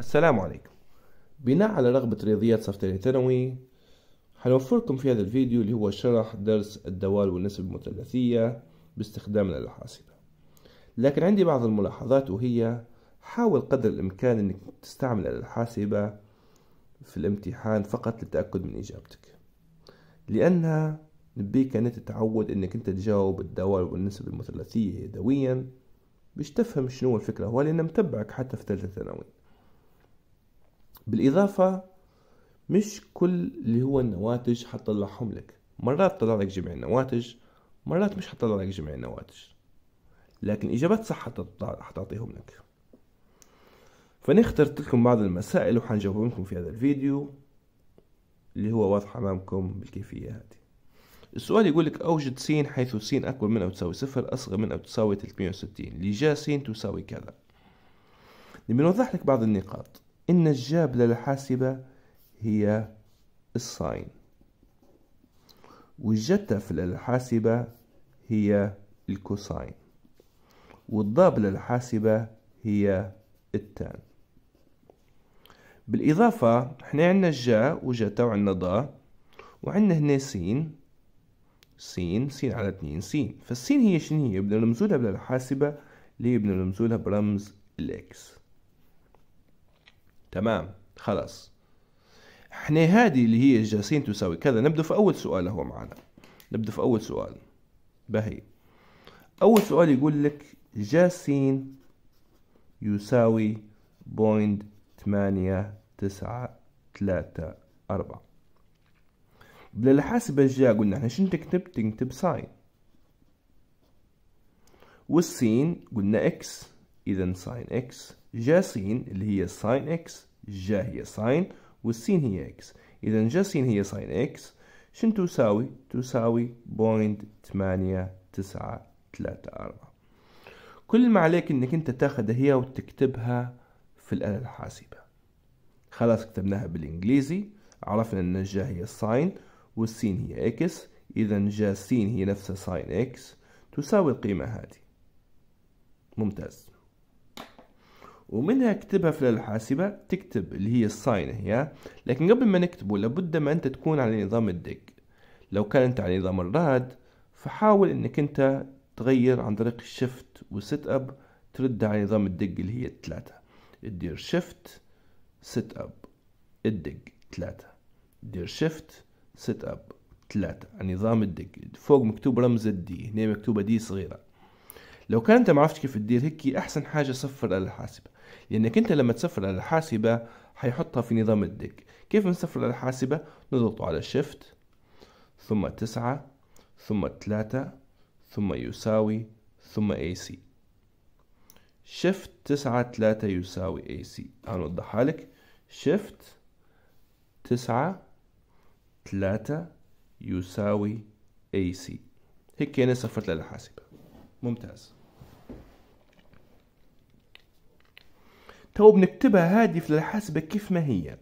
السلام عليكم بناء على رغبة رياضيات صف ثاني ثانوي حنوفركم في هذا الفيديو اللي هو شرح درس الدوال والنسب المثلثية باستخدام الآلة الحاسبة لكن عندي بعض الملاحظات وهي حاول قدر الإمكان أنك تستعمل الآلة الحاسبة في الامتحان فقط للتأكد من إجابتك لأنها نبيك أن تتعود أنك أنت تجاوب الدوال والنسب المثلثية يدويا باش تفهم شنو الفكرة هو متبعك حتى في ثالثة ثانوي بالاضافه مش كل اللي هو النواتج حطلعهم لك مرات طلع لك جميع النواتج مرات مش حطلع لك جميع النواتج لكن الاجابات صح حتعطيهم لك فنخترت اخترت لكم بعض المسائل وحنجاوبهم لكم في هذا الفيديو اللي هو واضح امامكم بالكيفيه هذه السؤال يقول لك أوجد س حيث س أكبر من أو تساوي صفر أصغر من أو تساوي 360 لجا س تساوي كذا نبي نوضح لك بعض النقاط إن الجاب للحاسبة هي الساين والجتف الحاسبة هي الكوساين والضاب للحاسبة هي التان بالإضافة احنا عندنا جا وجتا وعندنا ضا وعندنا هنا سين سين سين على اتنين سين فالسين هي شنو هي بدنا نرمزولها بالحاسبة اللي بدنا نرمزولها برمز الإكس تمام خلاص احنا هذه اللي هي جالسين تساوي كذا نبدأ في أول سؤال هو معنا نبدأ في أول سؤال بهي أول سؤال يقول لك س يساوي بوينت ثمانية تسعة تلاتة أربعة بالحاسبة الجاية قلنا احنا شنو تكتب تكتب ساين والسين قلنا اكس إذا ساين اكس جا سين اللي هي ساين اكس جا هي ساين والسين هي اكس اذا سين هي ساين اكس شن تساوي تساوي بوينت ثمانية تسعة ثلاثة أربعة كل ما عليك انك انت تاخذها هي وتكتبها في الآلة الحاسبة خلاص كتبناها بالإنجليزي عرفنا ان جا هي ساين والسين هي اكس إذا جا سين هي نفسها ساين اكس تساوي القيمة هذه ممتاز ومنها اكتبها في الحاسبة تكتب اللي هي الساين هي لكن قبل ما نكتبه لابد ما أنت تكون على نظام الدق لو كان أنت على نظام الراد فحاول أنك أنت تغير عن طريق الشفت وست أب ترد على نظام الدق اللي هي الثلاثة تدير شفت ست أب الدق ثلاثة دير شفت ست أب ثلاثة نظام الدق فوق مكتوب رمز الدي هنا مكتوبة دي صغيرة لو كان انت ما عرفتش كيف تدير هيك احسن حاجه صفر على الحاسبه لانك انت لما تصفر على الحاسبه حيحطها في نظام الديك كيف نصفر على الحاسبه نضغط على شيفت ثم تسعة ثم ثلاثة ثم يساوي ثم اي سي شيفت تسعة ثلاثة يساوي اي سي هنوضحها لك شيفت تسعة ثلاثة يساوي اي سي هيك أنا صفرت للحاسبة ممتاز تو بنكتبها هادف للحاسبة كيف ما هي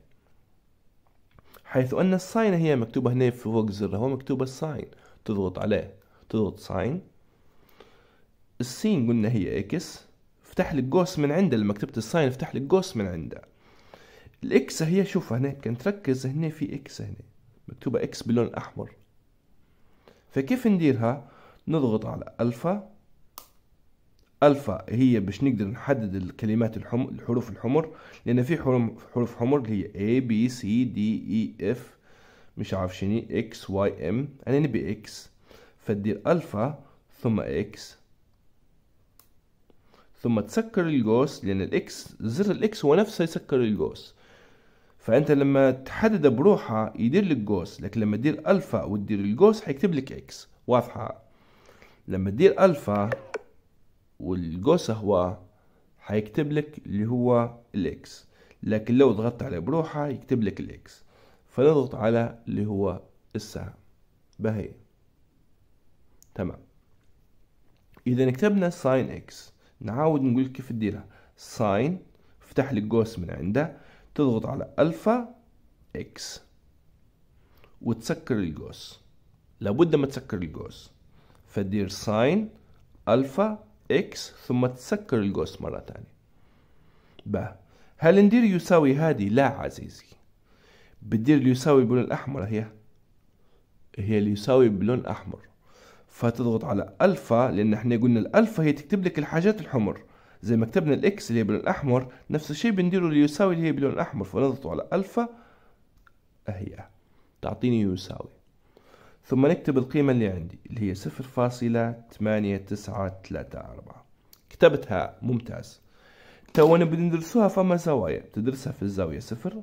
حيث أن الساين هي مكتوبة هنا في فوق زر هو مكتوبة الساين تضغط عليه تضغط ساين السين قلنا هي اكس فتح لك قوس من عنده لما كتبت الساين فتح لك قوس من عنده الاكس هي شوف هنا كان تركز هنا في اكس هنا مكتوبة اكس بلون احمر فكيف نديرها نضغط على الفا الفا هي باش نقدر نحدد الكلمات الحم... الحروف الحمر لان في حروف حمر اللي هي A B C D E F مش عارف شني X Y M انا نبي X فدير الفا ثم X ثم تسكر القوس لان الاكس زر الاكس هو نفسه يسكر القوس فانت لما تحدد بروحه يدير لك قوس لكن لما تدير الفا وتدير القوس حيكتب لك اكس واضحه لما تدير الفا والجوس هو حيكتب لك اللي هو الاكس لكن لو ضغطت عليه بروحه يكتب لك الاكس فنضغط على اللي هو السهم بهي تمام اذا كتبنا ساين اكس نعاود نقول كيف تديرها ساين افتح لك قوس من عنده تضغط على الفا اكس وتسكر القوس لابد ما تسكر القوس فدير ساين الفا اكس ثم تسكر القوس مرة ثانية ب هل ندير يساوي هذه لا عزيزي بتدير اليساوي باللون الأحمر هي هي اليساوي باللون الاحمر فتضغط على ألفا لأن احنا قلنا الألفا هي تكتب لك الحاجات الحمر زي ما كتبنا الإكس اللي هي باللون الأحمر نفس الشيء بنديره اليساوي اللي هي باللون الأحمر فنضغط على ألفا أهي تعطيني يساوي ثم نكتب القيمة اللي عندي اللي هي صفر فاصلة ثمانية تسعة ثلاثة أربعة كتبتها ممتاز تو تونا ندرسوها فما زوايا تدرسها في الزاوية صفر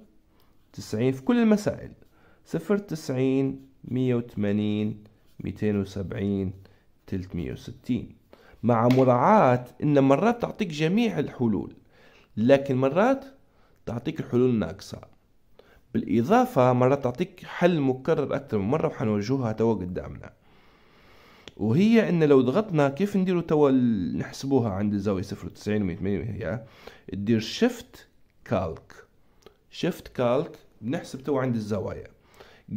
تسعين في كل المسائل صفر تسعين مية وثمانين ميتين وسبعين تلتمية وستين مع مراعاة إن مرات تعطيك جميع الحلول لكن مرات تعطيك الحلول الناقصة بالإضافة مرات تعطيك حل مكرر أكثر من مرة وحنوجهها توا قدامنا وهي ان لو ضغطنا كيف نديرو توا نحسبوها عند الزاوية صفر وتسعين ومية وثمانين دير شيفت كالك شيفت كالك بنحسب توا عند الزوايا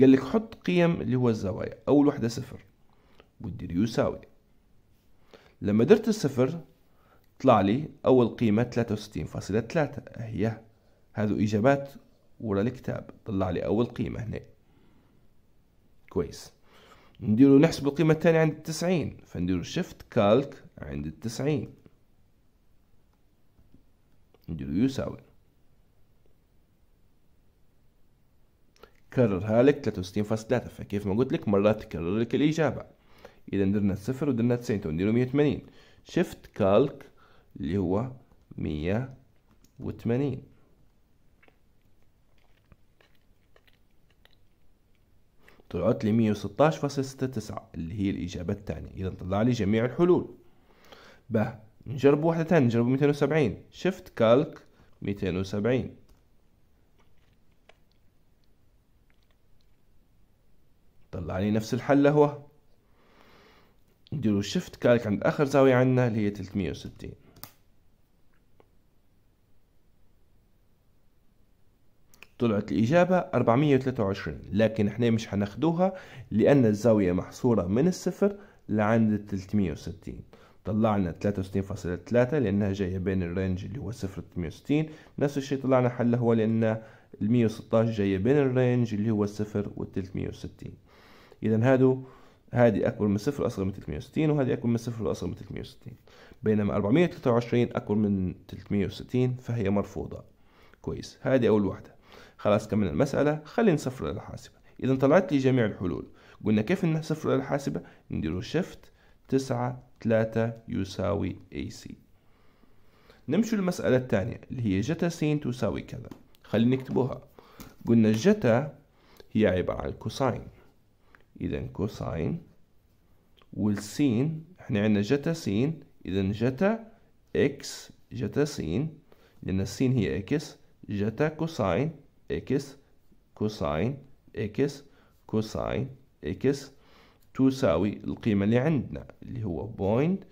قال لك حط قيم اللي هو الزوايا اول وحده صفر ودير يساوي لما درت الصفر طلع لي اول قيمة 63.3 وستين فاصلة هي هذو اجابات ورا الكتاب طلع لي اول قيمه هنا كويس نديرو نحسب القيمة الثانية عند التسعين فنديرو شيفت كالك عند التسعين نديرو يساوي كررها لك ثلاثة وستين فاصل ثلاثة فكيف ما قلت لك مرات تكرر لك الإجابة إذا درنا صفر ودرنا تسعين تو نديرو مية وثمانين شيفت كالك اللي هو مية وثمانين طلعت لي 116.69 اللي هي الإجابة الثانية إذا طلع لي جميع الحلول به نجرب واحدة ثانية نجرب 270 شفت كالك 270 طلع لي نفس الحل هو نديرو شفت كالك عند آخر زاوية عندنا اللي هي 360 طلعت الإجابة 423 لكن احنا مش هناخدوها لأن الزاوية محصورة من الصفر لعند 360 طلعنا 63.3 لأنها جاية بين الرينج اللي هو 0 360 نفس الشيء طلعنا حل هو لأن ال 116 جاية بين الرينج اللي هو 0 و 360 إذا هادو هذه أكبر من صفر أصغر من 360 وهذه أكبر من صفر أصغر من 360 بينما 423 أكبر من 360 فهي مرفوضة كويس هذه أول واحدة خلاص كملنا المسألة خلي نصفر للحاسبة إذا طلعت لي جميع الحلول قلنا كيف نصفر للحاسبة نديرو شيفت تسعة تلاتة يساوي أي سي نمشي للمسألة الثانية اللي هي جتا س تساوي كذا خلينا نكتبوها قلنا الجتا هي عبارة عن كوساين إذا كوساين والسين احنا عندنا جتا سين إذا جتا إكس جتا سين لأن السين هي إكس جتا كوساين إكس كوساين إكس كوساين إكس تساوي القيمة اللي عندنا اللي هو بوينت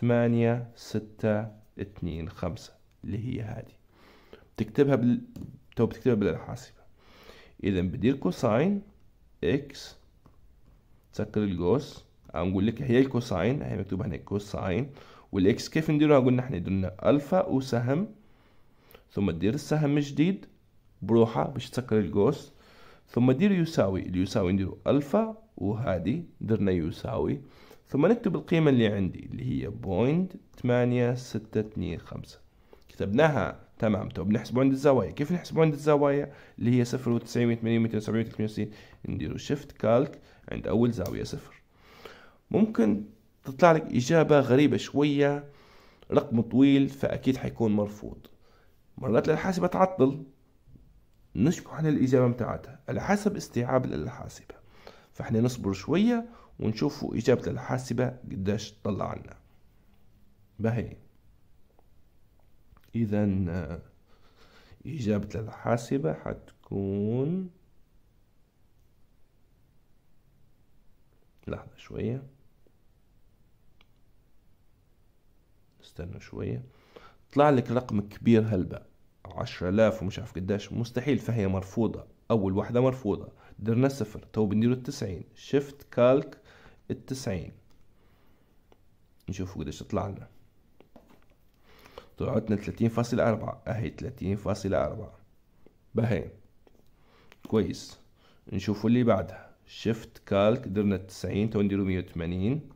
ثمانية ستة اثنين خمسة اللي هي هذه تكتبها بال تو بتكتبها بالحاسبة إذا بدير كوساين إكس تسكر القوس عم نقول لك هي الكوساين هي مكتوبة هنا كوساين والإكس كيف نديرها قلنا احنا درنا ألفا وسهم ثم تدير السهم جديد بروحها باش تسكر القوس ثم دير يساوي اليساوي نديرو ألفا وهادي درنا يساوي ثم نكتب القيمة اللي عندي اللي هي بوينت ثمانية ستة اثنين خمسة كتبناها تمام تو بنحسبو عند الزوايا كيف نحسبو عند الزوايا اللي هي صفر وتسعين وثمانين وميتين وسبعين ثلاثمية وستين نديرو شيفت كالك عند أول زاوية صفر ممكن تطلع لك إجابة غريبة شوية رقم طويل فأكيد حيكون مرفوض مرات الحاسبة تعطل نشبه على الإجابة متاعتها على حسب استيعاب الحاسبة فإحنا نصبر شوية ونشوفوا إجابة الحاسبة قداش طلع لنا بهي إذا إجابة الحاسبة حتكون لحظة شوية نستنى شوية طلع لك رقم كبير هلبا عشرة آلاف ومش عارف قداش مستحيل فهي مرفوضة أول واحدة مرفوضة درنا صفر تو بنديرو التسعين شيفت كالك التسعين نشوفو قداش طلع لنا طلعتنا تلاتين فاصلة أربعة أهي تلاتين فاصلة أربعة بهي كويس نشوفو اللي بعدها شيفت كالك درنا التسعين تو نديرو مية وتمانين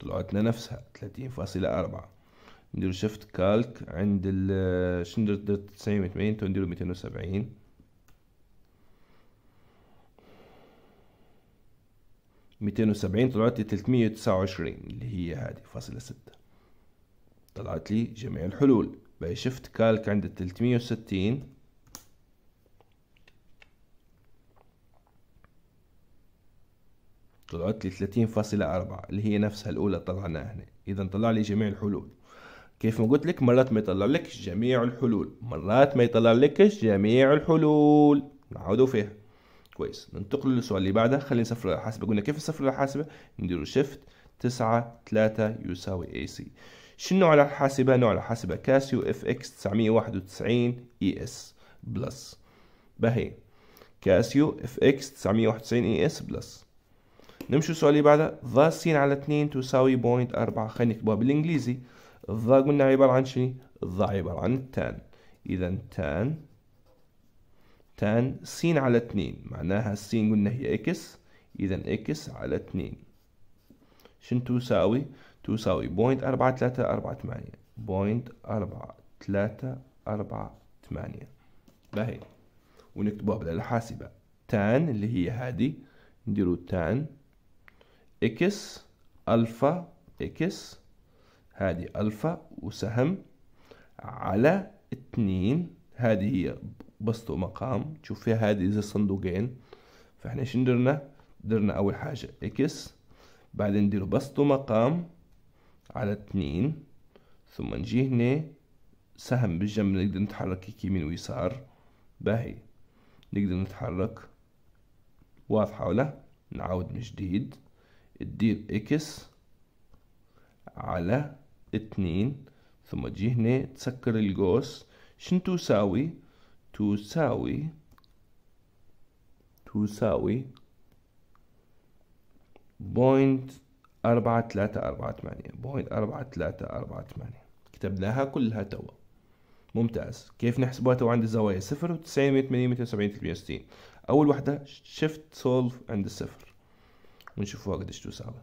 طلعتنا نفسها تلاتين فاصلة أربعة نديرو شفت كالك عند ال شنو درت درت تسعين وتمانين تو نديرو ميتين وسبعين ميتين وسبعين طلعت لي تلتمية وتسعة وعشرين اللي هي هادي فاصلة ستة طلعت لي جميع الحلول بقى شفت كالك عند التلتمية وستين طلعت لي 30.4 اللي هي نفسها الأولى طلعناها هنا إذا طلع لي جميع الحلول كيف ما قلت لك مرات ما يطلع لك جميع الحلول مرات ما يطلع لك جميع الحلول نعودوا فيها كويس ننتقل للسؤال اللي بعده خلينا نسفر على الحاسبة قلنا كيف نسفر على الحاسبة نديروا شيفت تسعة تلاتة يساوي اي سي شنو على الحاسبة نوع الحاسبة كاسيو اف اكس تسعمية واحد وتسعين اي اس بلس بهي كاسيو اف اكس تسعمية واحد وتسعين اي اس بلس نمشي السؤال اللي بعده ذا س على 2 تساوي بوينت 4 خلينا نكتبها بالانجليزي ذا قلنا عبارة عن شنو؟ ذا عبارة عن تان إذا تان تان س على 2 معناها س قلنا هي اكس إذا اكس على 2 شنو تساوي؟ تساوي بوينت أربعة 3 أربعة 8 بوينت أربعة 3 أربعة 8 باهي ونكتبوها بالحاسبه تان اللي هي هادي نديرو تان اكس الفا اكس هذه الفا وسهم على اثنين هذه هي بسط مقام تشوف فيها هذه زي صندوقين فاحنا ايش درنا درنا اول حاجة اكس بعدين نديروا بسط مقام على اثنين ثم نجي هنا سهم بالجنب نقدر نتحرك يمين ويسار باهي نقدر نتحرك واضحة ولا نعاود من جديد تدير اكس على اتنين ثم تجي هنا تسكر القوس شن تساوي تساوي تساوي بوينت أربعة ثلاثة أربعة ثمانية بوينت أربعة ثلاثة أربعة ثمانية كتبناها كلها توا ممتاز كيف نحسبها توا عند الزوايا صفر وتسعين مية ثمانية مية وسبعين ثلاثمية وستين أول وحدة شيفت سولف عند الصفر ونشوفوها قديش تساوي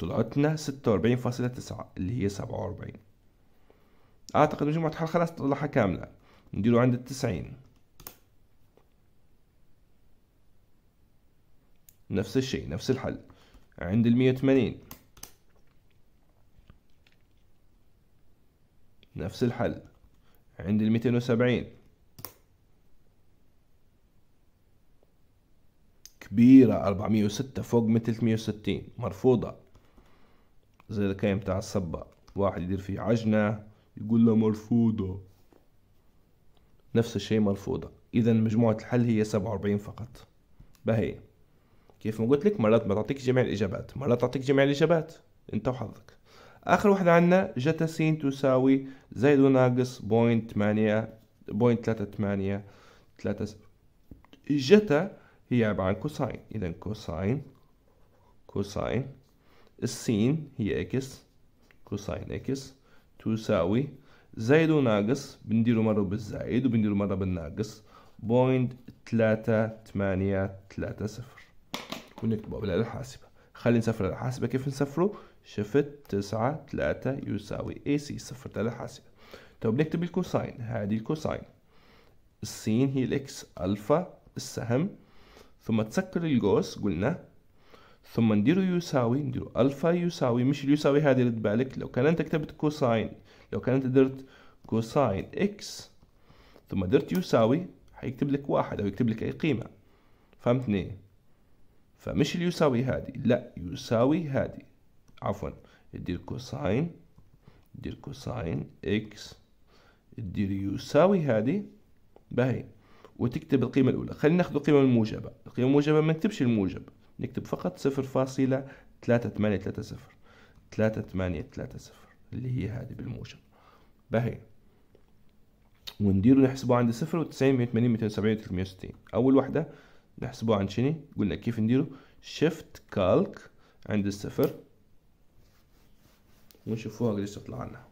طلعتنا ستة وأربعين فاصلة تسعة اللي هي سبعة وأربعين أعتقد مجموعة حل خلاص تطلعها كاملة نديرو عند التسعين نفس الشيء نفس الحل عند المية وثمانين نفس الحل عند الميتين وسبعين كبيرة 406 فوق من 360 مرفوضة زي الكاين بتاع الصبة واحد يدير فيه عجنة يقول له مرفوضة نفس الشيء مرفوضة إذا مجموعة الحل هي 47 فقط بهي كيف ما قلت لك مرات ما تعطيك جميع الإجابات مرات تعطيك جميع الإجابات أنت وحظك آخر واحدة عندنا جتا س تساوي زائد وناقص بوينت ثمانية بوينت ثلاثة ثمانية ثلاثة جتا هي عبارة عن كوساين إذا كوساين كوساين السين هي إكس كوساين إكس تساوي زائد وناقص بنديرو مرة بالزائد وبنديرو مرة بالناقص بوينت تلاتة تمانية تلاتة صفر ونكتبه بالآلة الحاسبة خلي نسفر الحاسبة كيف نسفره شفت تسعة تلاتة يساوي اي سي صفر تلاتة حاسبة طب نكتب الكوساين هذه الكوساين السين هي الاكس الفا السهم ثم تسكر القوس قلنا ثم نديره يساوي نديره الفا يساوي مش اليساوي هذه رد بالك لو كان انت كتبت كوساين لو كان انت درت كوساين اكس ثم درت يساوي حيكتب لك واحد او يكتب لك اي قيمه فهمتني فمش اليساوي هذه لا يساوي هذه عفوا دير كوساين دير كوساين اكس دير يساوي هذه باهي وتكتب القيمة الأولى خلينا ناخذ القيمة الموجبة القيمة الموجبة ما نكتبش الموجب نكتب فقط صفر فاصلة ثلاثة ثمانية ثلاثة صفر ثلاثة ثمانية ثلاثة صفر اللي هي هذه بالموجب باهي ونديرو نحسبو عند صفر وتسعين مية وثمانين ميتين وسبعين وثلاثمية وستين أول وحدة نحسبوه عند شني قلنا كيف نديرو شيفت كالك عند الصفر ونشوفوها قديش تطلع لنا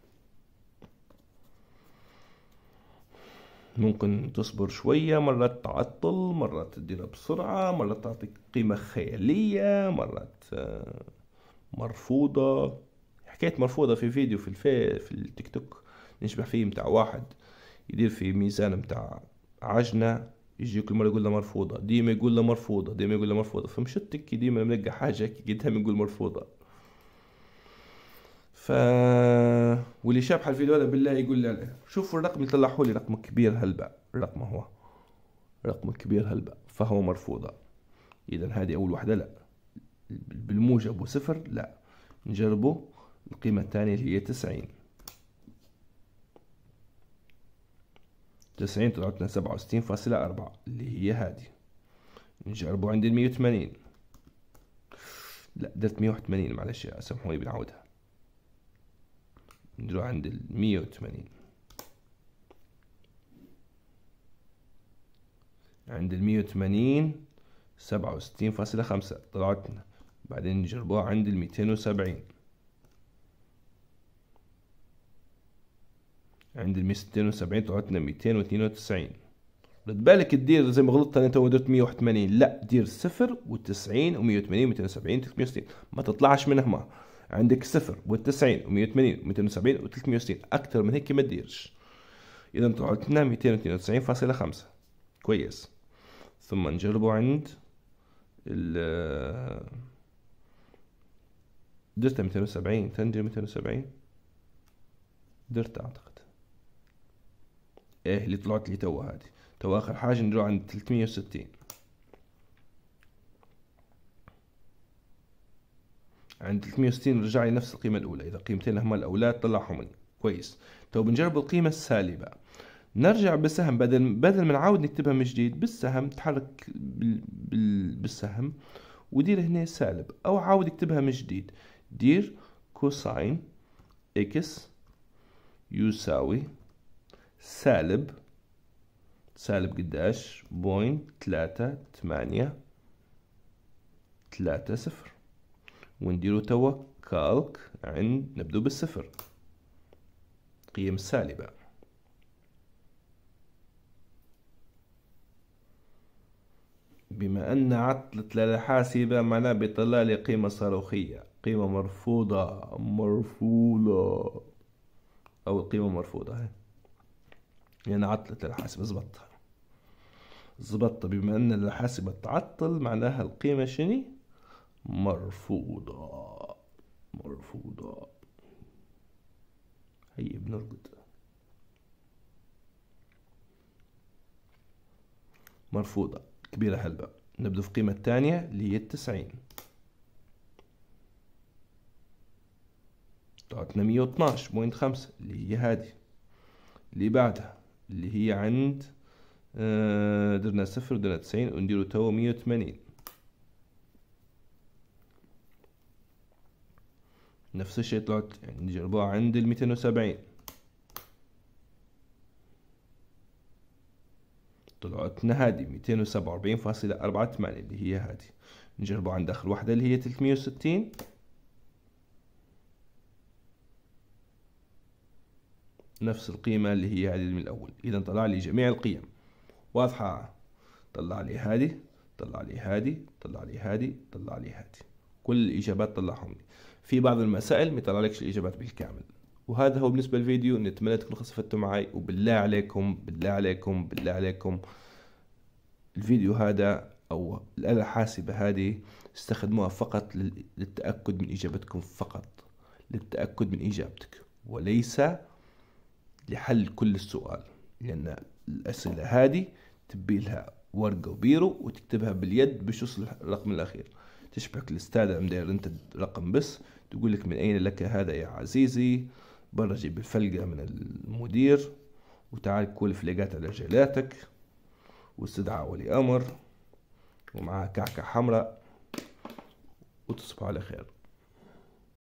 ممكن تصبر شوية مرات تعطل مرات تديرها بسرعة مرات تعطيك قيمة خيالية مرات مرفوضة حكاية مرفوضة في فيديو في الفي في التيك توك نشبح فيه متاع واحد يدير في ميزان متاع عجنة يجي كل مرة يقول له مرفوضة ديما يقول له مرفوضة ديما يقول له مرفوضة فمشتك ديما نلقى حاجة قدام يقول مرفوضة ف واللي شابح الفيديو هذا بالله يقول لي شوفوا الرقم اللي طلعوا لي رقم كبير هلبا الرقم هو رقم كبير هلبا فهو مرفوضة إذا هذه أول وحدة لا بالموجب وصفر لا نجربه القيمة الثانية اللي هي تسعين تسعين طلعتنا سبعة وستين فاصلة أربعة اللي هي هذه نجربه عند المية وثمانين لا درت مية وثمانين معلش سامحوني بنعودها نروح عند ال 180 عند ال 180 سبعة وستين فاصلة خمسة طلعت لنا بعدين نجربوها عند ال وسبعين عند ال ستين وسبعين طلعت لنا ميتين وتسعين رد بالك دير زي ما غلطت انا تو درت 180 لا دير صفر و90 و180 و270 360 ما تطلعش منهما عندك صفر و90 و180 و270 و360 اكثر من هيك ما تديرش اذا طلعتنا 292.5 كويس ثم نجربه عند ال درتها 270 تنجي 270 درتها اعتقد ايه اللي طلعت لي تو هذه تو اخر حاجه نروح عند 360 عند 360 رجع لي نفس القيمة الأولى إذا قيمتين هما الأولاد طلعهم لي كويس تو بنجرب القيمة السالبة نرجع بالسهم بدل بدل ما نعاود نكتبها من جديد بالسهم تحرك بال بال بالسهم ودير هنا سالب أو عاود اكتبها من جديد دير كوساين إكس يساوي سالب سالب قداش بوينت تلاتة تمانية تلاتة صفر ونديرو توا كالك عند نبدو بالصفر قيم سالبة بما أن عطلة الحاسبة معناها لي قيمة صاروخية قيمة مرفوضة مرفوضة أو القيمة مرفوضة هي يعني عطلة الحاسبة زبطها زبطها بما أن الحاسبة تعطل معناها القيمة شني مرفوضة مرفوضة هي بنرقد مرفوضة كبيرة حلبة نبدأ في قيمة الثانية اللي هي التسعين تعطينا مية واتناش بوينت خمسة اللي هي هذه اللي بعدها اللي هي عند آه، درنا صفر درنا تسعين ونديرو توا مية وثمانين نفس الشيء طلعت يعني نجربوها عند الميتين وسبعين طلعتنا هادي ميتين وسبعة وأربعين فاصلة أربعة اللي هي هادي نجربه عند آخر واحدة اللي هي تلتمية وستين نفس القيمة اللي هي هذه من الأول إذا طلع لي جميع القيم واضحة طلع لي هذه طلع لي هذه طلع لي هذه طلع لي هذه كل الإجابات طلعهم لي في بعض المسائل ما يطلعلكش الاجابات بالكامل وهذا هو بالنسبه للفيديو نتمنى تكونوا استفدتوا معي وبالله عليكم بالله عليكم بالله عليكم الفيديو هذا او الاله الحاسبه هذه استخدموها فقط للتاكد من اجابتكم فقط للتاكد من اجابتك وليس لحل كل السؤال لان الاسئله هذه تبي لها ورقه وبيرو وتكتبها باليد بشو الرقم الاخير تشبك الاستاذ داير انت رقم بس تقول لك من أين لك هذا يا عزيزي برا جيب الفلقة من المدير وتعال كل فلقات على رجالاتك واستدعى ولي أمر ومعاه كعكة حمراء وتصبح على خير